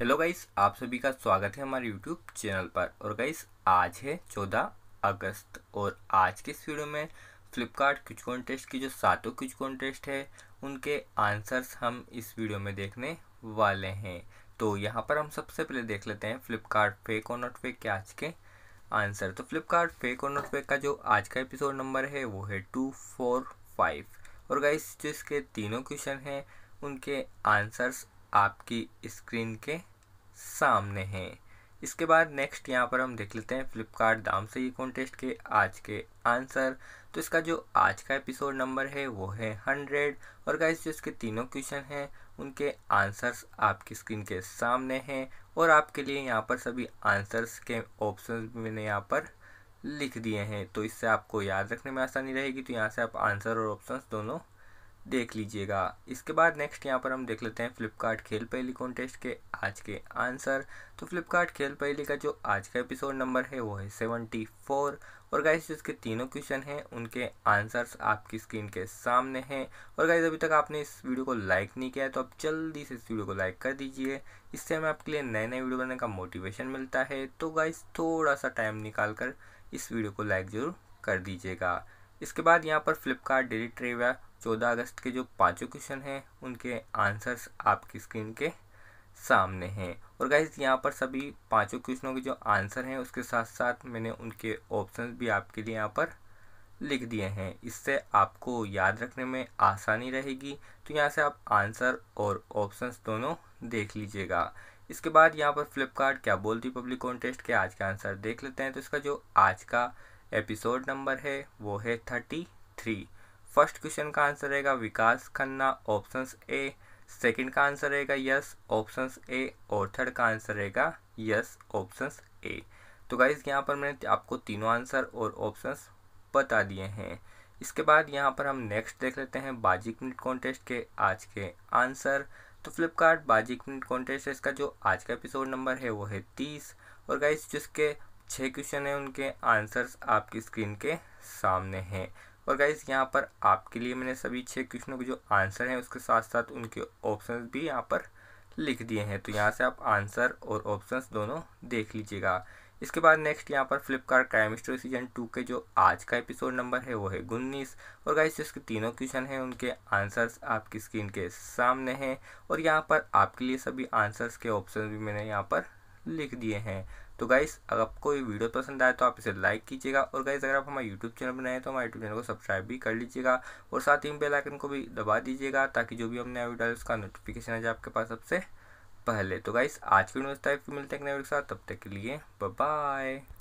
hello guys आप सभी का स्वागत है हमारे यूट्यूब चैनल पर और गाइस आज है चौदह अगस्त और आज के इस वीडियो में फ्लिपकार्ट क्विज कॉन्टेस्ट की जो सातों क्विज कॉन्टेस्ट है उनके आंसर्स हम इस वीडियो में देखने वाले हैं तो यहाँ पर हम सबसे पहले देख लेते हैं फ्लिपकार्ट फेक और नॉट फेक के आज के आंसर तो फ्लिपकार्ट फेक और नॉट फेक का जो आज का एपिसोड नंबर है वो है टू फोर फाइव और गाइस जो इसके तीनों क्वेश्चन हैं उनके आंसर्स आपकी स्क्रीन के सामने हैं इसके बाद नेक्स्ट यहाँ पर हम देख लेते हैं फ्लिपकार्ट दाम से ये कॉन्टेस्ट के आज के आंसर तो इसका जो आज का एपिसोड नंबर है वो है हंड्रेड और गाइस जो इसके तीनों क्वेश्चन हैं उनके आंसर्स आपकी स्क्रीन के सामने हैं और आपके लिए यहाँ पर सभी आंसर्स के ऑप्शन मैंने यहाँ पर लिख दिए हैं तो इससे आपको याद रखने में आसानी रहेगी तो यहाँ से आप आंसर और ऑप्शन दोनों देख लीजिएगा इसके बाद नेक्स्ट यहाँ पर हम देख लेते हैं फ्लिपकार्ट खेल पहली कॉन्टेस्ट के आज के आंसर तो फ्लिपकार्ट खेल पहली का जो आज का एपिसोड नंबर है वो है सेवेंटी फोर और गाइज इसके तीनों क्वेश्चन हैं उनके आंसर्स आपकी स्क्रीन के सामने हैं और गाइज अभी तक आपने इस वीडियो को लाइक नहीं किया है तो आप जल्दी से इस वीडियो को लाइक कर दीजिए इससे हमें आपके लिए नए नए वीडियो बनाने का मोटिवेशन मिलता है तो गाइज थोड़ा सा टाइम निकाल कर इस वीडियो को लाइक ज़रूर कर दीजिएगा इसके बाद यहाँ पर फ्लिपकार्ट डिलीट रेवा चौदह अगस्त के जो पाँचों क्वेश्चन हैं उनके आंसर्स आपकी स्क्रीन के सामने हैं और गाइज यहाँ पर सभी पाँचों क्वेश्चनों के जो आंसर हैं उसके साथ साथ मैंने उनके ऑप्शन भी आपके लिए यहाँ पर लिख दिए हैं इससे आपको याद रखने में आसानी रहेगी तो यहाँ से आप आंसर और ऑप्शंस दोनों देख लीजिएगा इसके बाद यहाँ पर फ्लिपकार्ट क्या बोलती पब्लिक कॉन्टेस्ट के आज के आंसर देख लेते हैं तो इसका जो आज का एपिसोड नंबर है वो है थर्टी थ्री फर्स्ट क्वेश्चन का आंसर रहेगा Vikas Khanna option A second का आंसर रहेगा यस ऑप्शन ए और थर्ड का आंसर रहेगा यस ऑप्शन ए तो गाइज यहाँ पर मैंने आपको तीनों आंसर और ऑप्शंस बता दिए हैं इसके बाद यहाँ पर हम नेक्स्ट देख लेते हैं बाजिक मिनट कॉन्टेस्ट के आज के आंसर तो फ्लिपकार्ट बाजिक मिनट कॉन्टेस्ट इसका जो आज का एपिसोड नंबर है वो है तीस और गाइज जिसके छः क्वेश्चन हैं उनके आंसर्स आपकी स्क्रीन के सामने हैं और गाइज यहाँ पर आपके लिए मैंने सभी छः क्वेश्चनों के जो आंसर हैं उसके साथ साथ उनके ऑप्शन भी यहाँ पर लिख दिए हैं तो यहाँ से आप आंसर और ऑप्शंस दोनों देख लीजिएगा इसके बाद नेक्स्ट यहाँ पर Flipkart crime story season two के जो आज का एपिसोड नंबर है वो है उन्नीस और गाइस जिसके इसके तीनों क्वेश्चन हैं उनके आंसर्स आपकी स्क्रीन के सामने हैं और यहाँ पर आपके लिए सभी आंसर्स के ऑप्शन भी मैंने यहाँ पर लिख दिए हैं तो गाइस अगर आपको ये वीडियो पसंद आए तो आप इसे लाइक कीजिएगा और गाइस अगर आप हमारे यूट्यूब चैनल पर नए हैं तो हमारे यूट्यूब चैनल को सब्सक्राइब भी कर लीजिएगा और साथ ही बेल आइकन को भी दबा दीजिएगा ताकि जो भी हमने नया वीडियो डाले उसका नोटिफिकेशन आ जाए आपके पास सबसे पहले तो गाइस आज की वीडियो इस टाइप की मिलते हैं नए वीडियो के साथ तब तक के लिए बाय